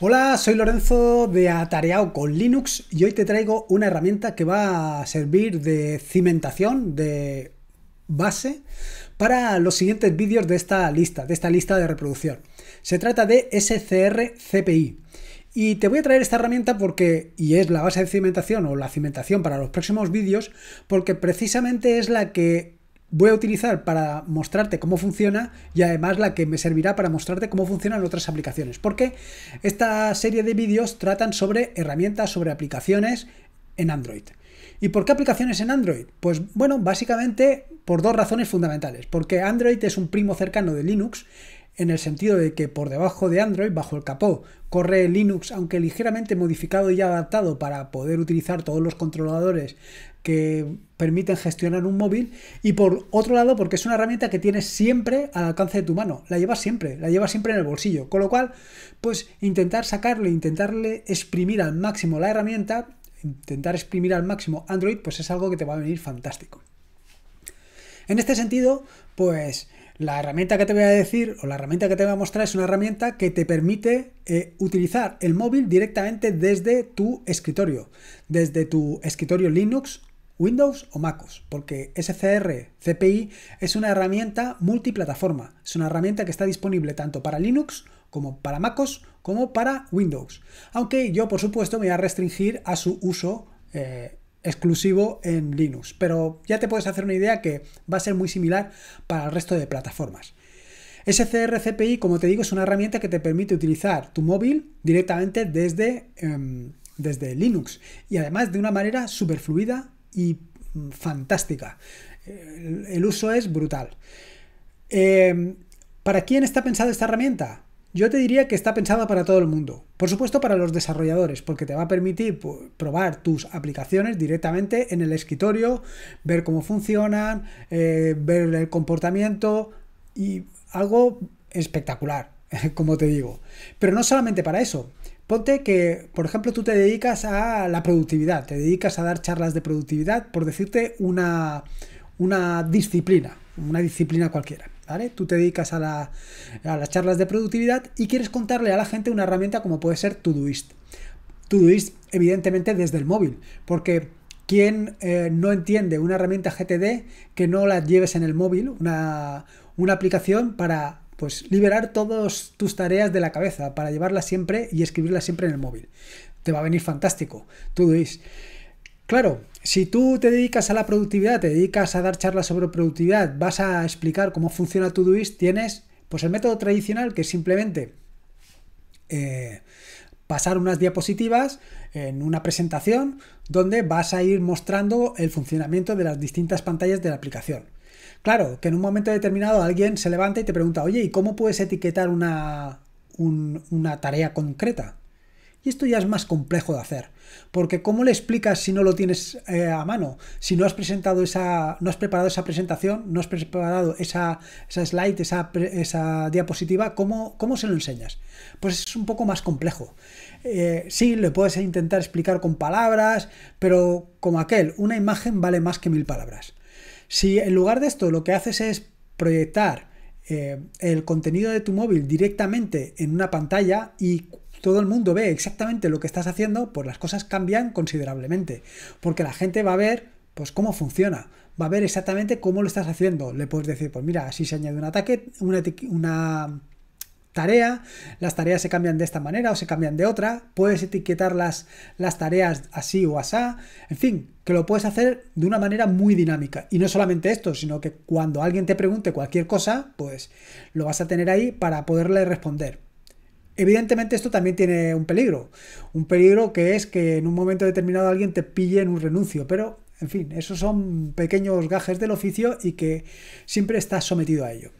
Hola, soy Lorenzo de Atareao con Linux y hoy te traigo una herramienta que va a servir de cimentación, de base, para los siguientes vídeos de esta lista, de esta lista de reproducción. Se trata de SCR Y te voy a traer esta herramienta porque, y es la base de cimentación o la cimentación para los próximos vídeos, porque precisamente es la que voy a utilizar para mostrarte cómo funciona y además la que me servirá para mostrarte cómo funcionan otras aplicaciones. Porque esta serie de vídeos tratan sobre herramientas, sobre aplicaciones en Android. ¿Y por qué aplicaciones en Android? Pues bueno, básicamente por dos razones fundamentales. Porque Android es un primo cercano de Linux en el sentido de que por debajo de Android, bajo el capó, corre Linux, aunque ligeramente modificado y adaptado para poder utilizar todos los controladores que permiten gestionar un móvil y por otro lado porque es una herramienta que tienes siempre al alcance de tu mano, la llevas siempre, la llevas siempre en el bolsillo, con lo cual pues intentar sacarle, intentarle exprimir al máximo la herramienta, intentar exprimir al máximo Android pues es algo que te va a venir fantástico. En este sentido pues la herramienta que te voy a decir o la herramienta que te voy a mostrar es una herramienta que te permite eh, utilizar el móvil directamente desde tu escritorio, desde tu escritorio Linux Windows o MacOS, porque SCR CPI es una herramienta multiplataforma, es una herramienta que está disponible tanto para Linux como para MacOS como para Windows, aunque yo por supuesto me voy a restringir a su uso eh, exclusivo en Linux, pero ya te puedes hacer una idea que va a ser muy similar para el resto de plataformas. SCR CPI, como te digo, es una herramienta que te permite utilizar tu móvil directamente desde, em, desde Linux y además de una manera súper fluida, y mm, fantástica. El, uso es brutal. Em, ¿Para quién está pensada esta herramienta? Yo te diría que está pensada para todo el mundo. Por supuesto para los desarrolladores, porque te va a permitir probar tus aplicaciones directamente en el escritorio, ver cómo funcionan, eh, ver el comportamiento y algo espectacular. como te digo. Pero no solamente para eso. Ponte que, por ejemplo, tú te dedicas a la productividad, te dedicas a dar charlas de productividad, por decirte una, una disciplina, una disciplina cualquiera. ¿Vale? Tú te dedicas a, las charlas de productividad y quieres contarle a la gente una herramienta como puede ser Todoist. Todoist, evidentemente, desde el móvil, porque quien eh, no entiende una herramienta GTD que no la lleves en el móvil, una aplicación para pues liberar todas tus tareas de la cabeza para llevarlas siempre y escribirlas siempre en el móvil. Te va a venir fantástico. Tú claro, si tú te dedicas a la productividad, te dedicas a dar charlas sobre productividad, vas a explicar cómo funciona Todoist, tienes pues el método tradicional que es simplemente eh, pasar unas diapositivas en una presentación donde vas a ir mostrando el funcionamiento de las distintas pantallas de la aplicación. Claro, que en un momento determinado alguien se levanta y te pregunta, oye, ¿y cómo puedes etiquetar una, tarea concreta? Y esto ya es más complejo de hacer, porque ¿cómo le explicas si no lo tienes eh, a mano? Si no has presentado esa, no has preparado esa presentación, no has preparado esa, slide, esa, diapositiva, ¿cómo, ¿cómo, se lo enseñas? Pues es un poco más complejo. Eh, sí, le puedes intentar explicar con palabras, pero como aquel, una imagen vale más que mil palabras. Si en lugar de esto lo que haces es proyectar eh, el contenido de tu móvil directamente en una pantalla y todo el mundo ve exactamente lo que estás haciendo, pues las cosas cambian considerablemente, porque la gente va a ver pues cómo funciona, va a ver exactamente cómo lo estás haciendo. Le puedes decir, pues mira, así se añade un ataque, una, una tarea, las tareas se cambian de esta manera o se cambian de otra, puedes etiquetar las, las tareas así o asá, en fin, que lo puedes hacer de una manera muy dinámica. Y no solamente esto, sino que cuando alguien te pregunte cualquier cosa, pues lo vas a tener ahí para poderle responder. Evidentemente esto también tiene un peligro, un peligro que es que en un momento determinado alguien te pille en un renuncio, pero en fin, esos son pequeños gajes del oficio y que siempre estás sometido a ello.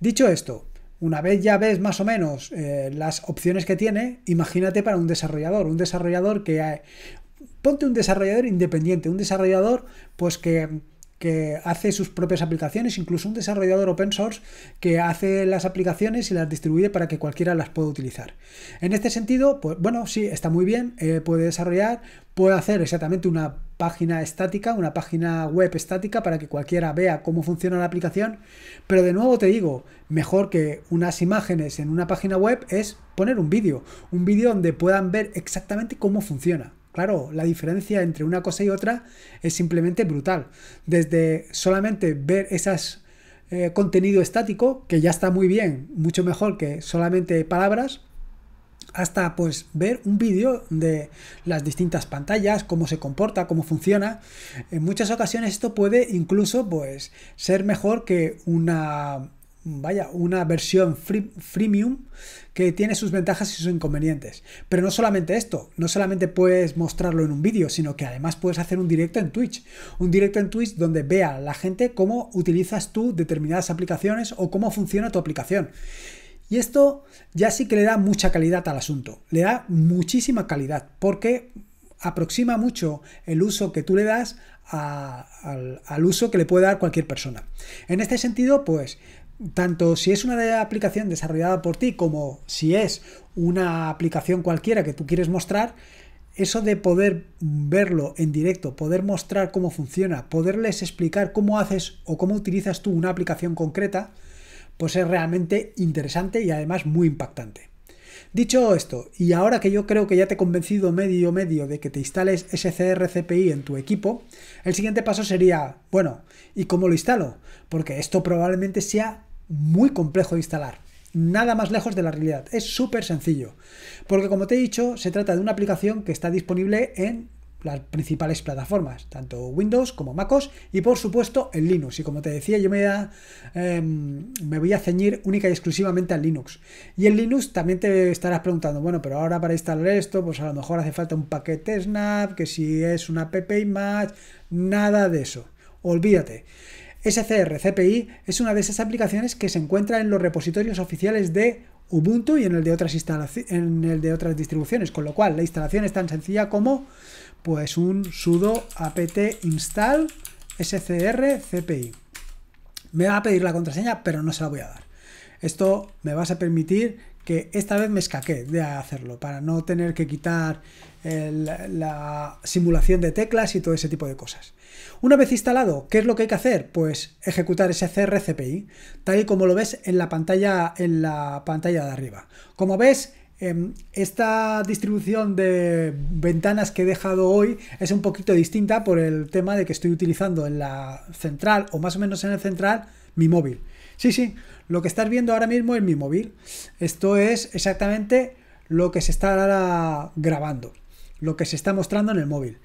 Dicho esto, una vez ya ves más o menos eh, las opciones que tiene, imagínate para un desarrollador, un desarrollador que... Eh, ponte un desarrollador independiente, un desarrollador pues que hace sus propias aplicaciones, incluso un desarrollador open source que hace las aplicaciones y las distribuye para que cualquiera las pueda utilizar. En este sentido, pues bueno, sí, está muy bien, eh, puede desarrollar, puede hacer exactamente una página estática, una página web estática para que cualquiera vea cómo funciona la aplicación. Pero de nuevo te digo, mejor que unas imágenes en una página web es poner un vídeo, un vídeo donde puedan ver exactamente cómo funciona. Claro, la diferencia entre una cosa y otra es simplemente brutal. Desde solamente ver esas eh, contenido estático, que ya está muy bien, mucho mejor que solamente palabras, hasta pues ver un vídeo de las distintas pantallas, cómo se comporta, cómo funciona. En muchas ocasiones esto puede incluso pues ser mejor que una vaya, una versión free, freemium que tiene sus ventajas y sus inconvenientes. Pero no solamente esto, no solamente puedes mostrarlo en un vídeo, sino que además puedes hacer un directo en Twitch. Un directo en Twitch donde vea la gente cómo utilizas tú determinadas aplicaciones o cómo funciona tu aplicación. Y esto ya sí que le da mucha calidad al asunto, le da muchísima calidad, porque aproxima mucho el uso que tú le das al, al, uso que le puede dar cualquier persona. En este sentido, pues, tanto si es una aplicación desarrollada por ti como si es una aplicación cualquiera que tú quieres mostrar, eso de poder verlo en directo, poder mostrar cómo funciona, poderles explicar cómo haces o cómo utilizas tú una aplicación concreta, pues es realmente interesante y además muy impactante. Dicho esto, y ahora que yo creo que ya te he convencido medio medio de que te instales SCRCPI en tu equipo, el siguiente paso sería, bueno, ¿y cómo lo instalo? Porque esto probablemente sea muy complejo de instalar. Nada más lejos de la realidad. Es súper sencillo. Porque como te he dicho, se trata de una aplicación que está disponible en las principales plataformas, tanto Windows como MacOS y por supuesto el Linux. Y como te decía, yo me voy, a, em, me voy a ceñir única y exclusivamente al Linux. Y en Linux también te estarás preguntando, bueno, pero ahora para instalar esto, pues a lo mejor hace falta un paquete Snap, que si es una Image, nada de eso. Olvídate. SCR es una de esas aplicaciones que se encuentra en los repositorios oficiales de Ubuntu y en el de otras en el de otras distribuciones, con lo cual la instalación es tan sencilla como pues un sudo apt install scr Me va a pedir la contraseña, pero no se la voy a dar. Esto me va a permitir que esta vez me escaqué de hacerlo para no tener que quitar la simulación de teclas y todo ese tipo de cosas. Una vez instalado, ¿qué es lo que hay que hacer? Pues ejecutar ese CRCPI, tal y como lo ves en la pantalla, en la pantalla de arriba. Como ves, em, esta distribución de ventanas que he dejado hoy es un poquito distinta por el tema de que estoy utilizando en la central o más o menos en el central mi móvil. Sí, sí, lo que estás viendo ahora mismo es mi móvil. Esto es exactamente lo que se está grabando, lo que se está mostrando en el móvil.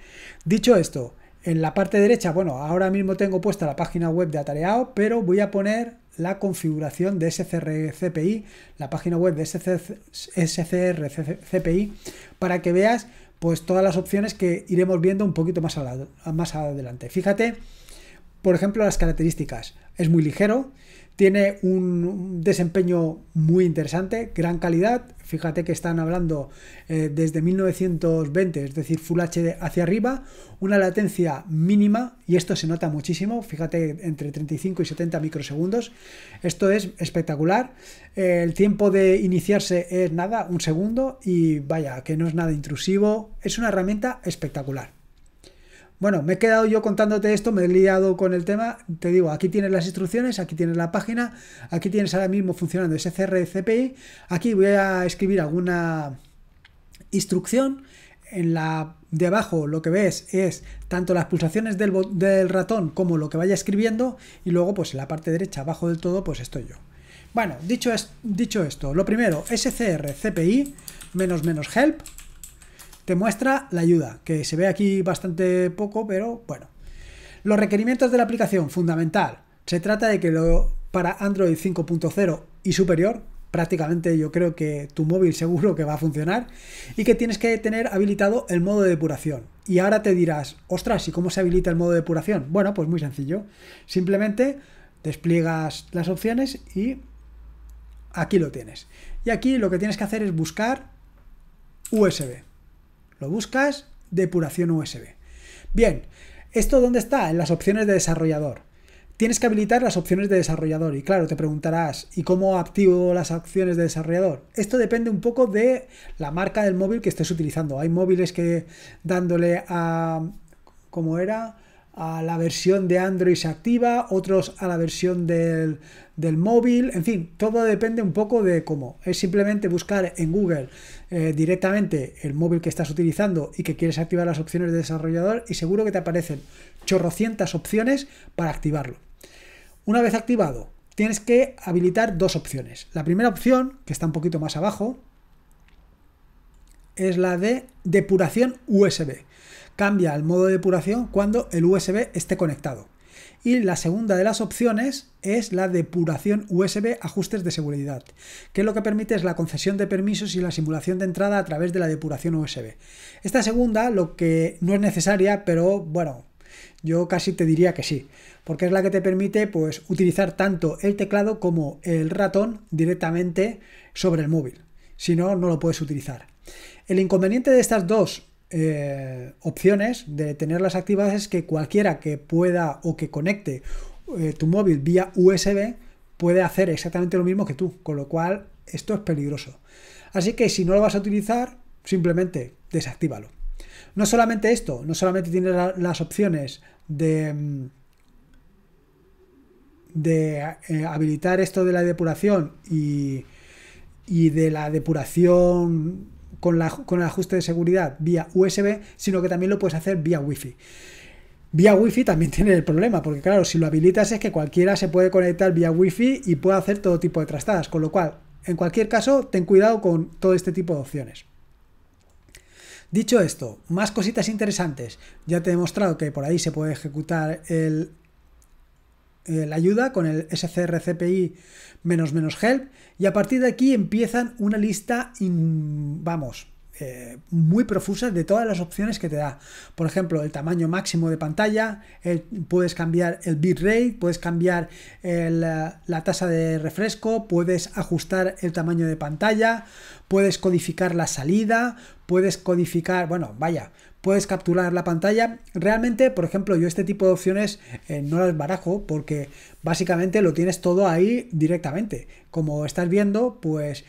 Dicho esto, en la parte derecha, bueno, ahora mismo tengo puesta la página web de Atareado, pero voy a poner la configuración de SCRCPI, la página web de SCRCPI, para que veas pues todas las opciones que iremos viendo un poquito más adelante. Fíjate, por ejemplo, las características. Es muy ligero, tiene un desempeño muy interesante, gran calidad. Fíjate que están hablando eh, desde 1920, es decir, Full HD hacia arriba, una latencia mínima, y esto se nota muchísimo, fíjate, entre 35 y 70 microsegundos. Esto es espectacular. el tiempo de iniciarse es nada, un segundo, y vaya, que no es nada intrusivo. Es una herramienta espectacular. Bueno, me he quedado yo contándote esto, me he liado con el tema. Te digo, aquí tienes las instrucciones, aquí tienes la página, aquí tienes ahora mismo funcionando ese Aquí voy a escribir alguna instrucción. En la de abajo lo que ves es tanto las pulsaciones del, ratón como lo que vaya escribiendo y luego pues en la parte derecha abajo del todo pues estoy yo. Bueno, dicho, es, dicho esto, lo primero, scr cpi menos menos help te muestra la ayuda, que se ve aquí bastante poco, pero bueno. Los requerimientos de la aplicación, fundamental. Se trata de que lo, para Android 5.0 y superior, prácticamente yo creo que tu móvil seguro que va a funcionar y que tienes que tener habilitado el modo de depuración. Y ahora te dirás, ostras, ¿y cómo se habilita el modo de depuración? Bueno, pues muy sencillo. Simplemente despliegas las opciones y aquí lo tienes. Y aquí lo que tienes que hacer es buscar USB. Lo buscas, depuración USB. Bien, ¿esto dónde está? En las opciones de desarrollador. Tienes que habilitar las opciones de desarrollador y claro, te preguntarás, ¿y cómo activo las opciones de desarrollador? Esto depende un poco de la marca del móvil que estés utilizando. Hay móviles que dándole a... ¿Cómo era? a la versión de Android se activa, otros a la versión del, del móvil, en fin, todo depende un poco de cómo. Es simplemente buscar en Google eh, directamente el móvil que estás utilizando y que quieres activar las opciones de desarrollador y seguro que te aparecen chorrocientas opciones para activarlo. Una vez activado, tienes que habilitar dos opciones. La primera opción, que está un poquito más abajo, es la de depuración USB. Cambia el modo de depuración cuando el USB esté conectado. Y la segunda de las opciones es la depuración USB ajustes de seguridad, que lo que permite es la concesión de permisos y la simulación de entrada a través de la depuración USB. Esta segunda, lo que no es necesaria, pero bueno, yo casi te diría que sí, porque es la que te permite pues, utilizar tanto el teclado como el ratón directamente sobre el móvil. Si no, no lo puedes utilizar. El inconveniente de estas dos eh, opciones de tenerlas activadas es que cualquiera que pueda o que conecte eh, tu móvil vía USB puede hacer exactamente lo mismo que tú, con lo cual esto es peligroso. Así que si no lo vas a utilizar, simplemente desactívalo. No solamente esto, no solamente tienes las opciones de, mm, de eh, habilitar esto de la depuración y, y de la depuración con, el ajuste de seguridad vía USB, sino que también lo puedes hacer vía Wi-Fi. Vía Wi-Fi también tiene el problema, porque claro, si lo habilitas es que cualquiera se puede conectar vía Wi-Fi y puede hacer todo tipo de trastadas, con lo cual, en cualquier caso, ten cuidado con todo este tipo de opciones. Dicho esto, más cositas interesantes. Ya te he mostrado que por ahí se puede ejecutar el eh, la ayuda con el scrcpi help y a partir de aquí empiezan una lista, y vamos, eh, muy profusas de todas las opciones que te da. Por ejemplo, el tamaño máximo de pantalla, puedes cambiar el bitrate, puedes cambiar eh, la, tasa de refresco, puedes ajustar el tamaño de pantalla, puedes codificar la salida, puedes codificar, bueno, vaya, puedes capturar la pantalla. Realmente, por ejemplo, yo este tipo de opciones eh, no las barajo porque básicamente lo tienes todo ahí directamente. Como estás viendo, pues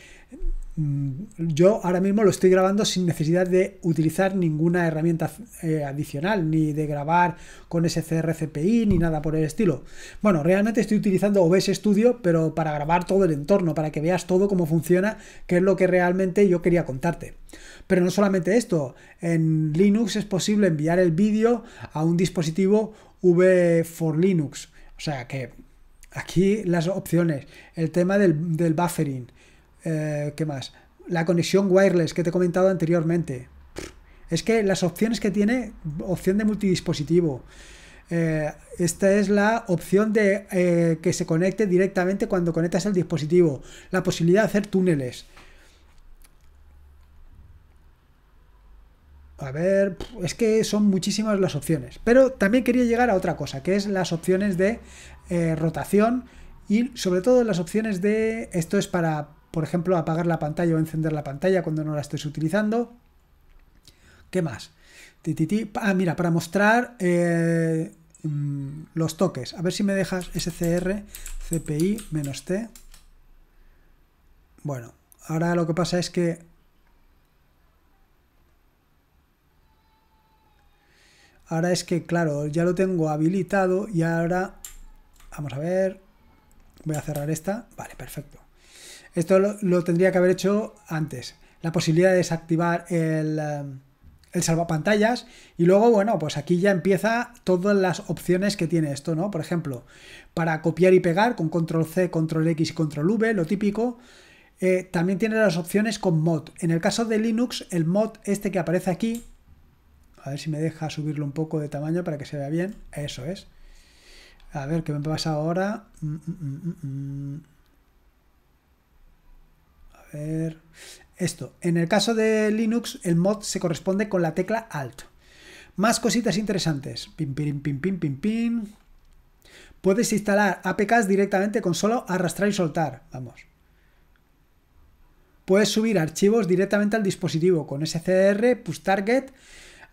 Mm, yo ahora mismo lo estoy grabando sin necesidad de utilizar ninguna herramienta eh, adicional, ni de grabar con SCRCPI ni nada por el estilo. Bueno, realmente estoy utilizando OBS Studio, pero para grabar todo el entorno, para que veas todo cómo funciona, que es lo que realmente yo quería contarte. Pero no solamente esto, en Linux es posible enviar el vídeo a un dispositivo V4Linux. O sea que aquí las opciones, el tema del, del buffering, eh, ¿Qué más? La conexión wireless que te he comentado anteriormente. Es que las opciones que tiene, opción de multidispositivo. Eh, esta es la opción de eh, que se conecte directamente cuando conectas el dispositivo. La posibilidad de hacer túneles. A ver, es que son muchísimas las opciones. Pero también quería llegar a otra cosa, que es las opciones de rotación y sobre todo las opciones de... Esto es para por ejemplo, apagar la pantalla o encender la pantalla cuando no la estés utilizando. ¿Qué más? Ah, mira, para mostrar eh, mm, los toques. A ver si me dejas SCR, CPI, menos T. Bueno, ahora lo que pasa es que... Ahora es que, claro, ya lo tengo habilitado y ahora... Vamos a ver... Voy a cerrar esta. Vale, perfecto. Esto lo, tendría que haber hecho antes. La posibilidad de desactivar el, eh, el salvapantallas. Y luego, bueno, pues aquí ya empieza todas las opciones que tiene esto, ¿no? Por ejemplo, para copiar y pegar con control C, control X y control V, lo típico. Eh, también tiene las opciones con mod. En el caso de Linux, el mod este que aparece aquí, a ver si me deja subirlo un poco de tamaño para que se vea bien. Eso es. A ver, ¿qué me pasa ahora? Mm, mm, mm, esto. En el caso de Linux, el mod se corresponde con la tecla Alt. Más cositas interesantes. Pim, pim, pim, pim, pim, pim. Puedes instalar APKs directamente con solo arrastrar y soltar. Vamos. Puedes subir archivos directamente al dispositivo con SCR, push target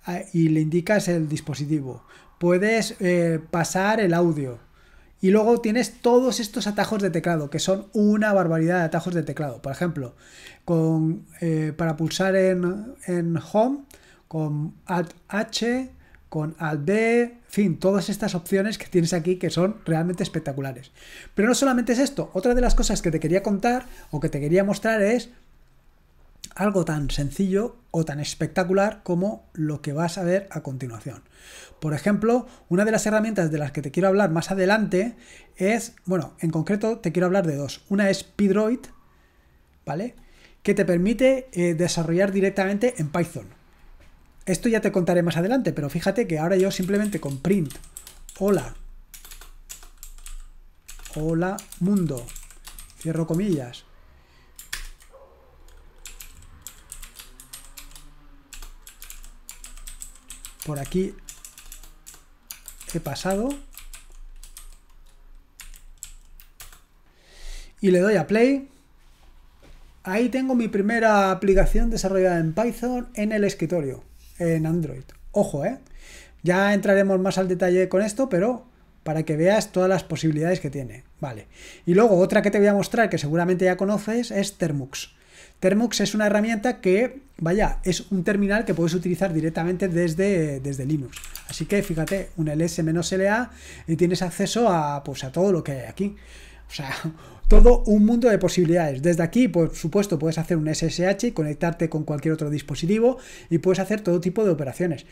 ah, y le indicas el dispositivo. Puedes eh, pasar el audio. Y luego tienes todos estos atajos de teclado, que son una barbaridad de atajos de teclado. Por ejemplo, eh, para pulsar en, Home, con Alt H, con Alt d en fin, todas estas opciones que tienes aquí que son realmente espectaculares. Pero no solamente es esto, otra de las cosas que te quería contar o que te quería mostrar es algo tan sencillo o tan espectacular como lo que vas a ver a continuación. Por ejemplo, una de las herramientas de las que te quiero hablar más adelante es, bueno, en concreto te quiero hablar de dos. Una es Pidroid, ¿vale? Que te permite eh, desarrollar directamente en Python. Esto ya te contaré más adelante, pero fíjate que ahora yo simplemente con print, hola, hola mundo, cierro comillas, por aquí he pasado. Y le doy a play. Ahí tengo mi primera aplicación desarrollada en Python en el escritorio, en Android. Ojo, ¿eh? Ya entraremos más al detalle con esto, pero para que veas todas las posibilidades que tiene. Vale. Y luego otra que te voy a mostrar que seguramente ya conoces es Termux. Termux es una herramienta que, vaya, es un terminal que puedes utilizar directamente desde, desde Linux. Así que fíjate, un ls-la y tienes acceso a, pues, a todo lo que hay aquí. O sea, todo un mundo de posibilidades. Desde aquí, por supuesto, puedes hacer un SSH y conectarte con cualquier otro dispositivo y puedes hacer todo tipo de operaciones.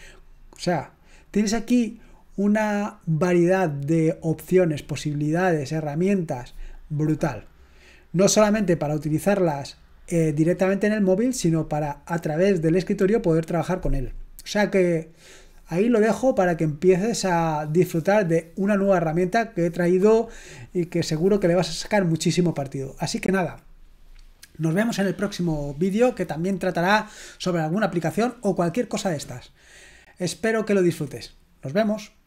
O sea, tienes aquí una variedad de opciones, posibilidades, herramientas brutal. No solamente para utilizarlas eh, directamente en el móvil, sino para a través del escritorio poder trabajar con él. O sea que ahí lo dejo para que empieces a disfrutar de una nueva herramienta que he traído y que seguro que le vas a sacar muchísimo partido. Así que nada. Nos vemos en el próximo vídeo que también tratará sobre alguna aplicación o cualquier cosa de estas. Espero que lo disfrutes. Nos vemos.